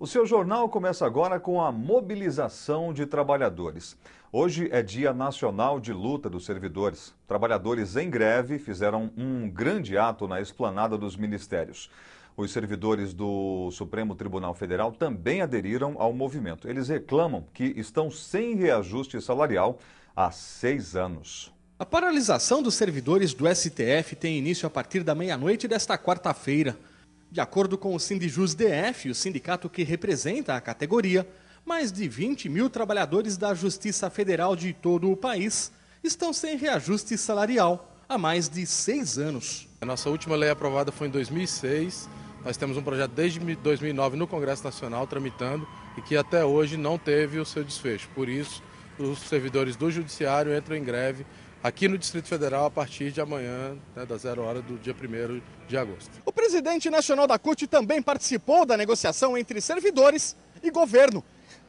O seu jornal começa agora com a mobilização de trabalhadores. Hoje é Dia Nacional de Luta dos Servidores. Trabalhadores em greve fizeram um grande ato na esplanada dos ministérios. Os servidores do Supremo Tribunal Federal também aderiram ao movimento. Eles reclamam que estão sem reajuste salarial há seis anos. A paralisação dos servidores do STF tem início a partir da meia-noite desta quarta-feira. De acordo com o Sindijus DF, o sindicato que representa a categoria, mais de 20 mil trabalhadores da Justiça Federal de todo o país estão sem reajuste salarial há mais de seis anos. A nossa última lei aprovada foi em 2006. Nós temos um projeto desde 2009 no Congresso Nacional tramitando e que até hoje não teve o seu desfecho. Por isso, os servidores do Judiciário entram em greve aqui no Distrito Federal a partir de amanhã, né, da zero hora do dia 1 de agosto presidente nacional da CUT também participou da negociação entre servidores e governo.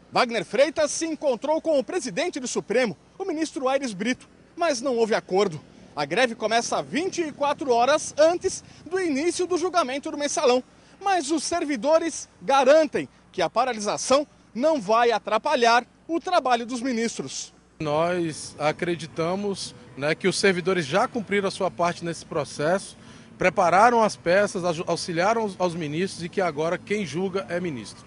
Wagner Freitas se encontrou com o presidente do Supremo, o ministro Aires Brito, mas não houve acordo. A greve começa 24 horas antes do início do julgamento do mensalão, mas os servidores garantem que a paralisação não vai atrapalhar o trabalho dos ministros. Nós acreditamos né, que os servidores já cumpriram a sua parte nesse processo prepararam as peças, auxiliaram aos ministros e que agora quem julga é ministro.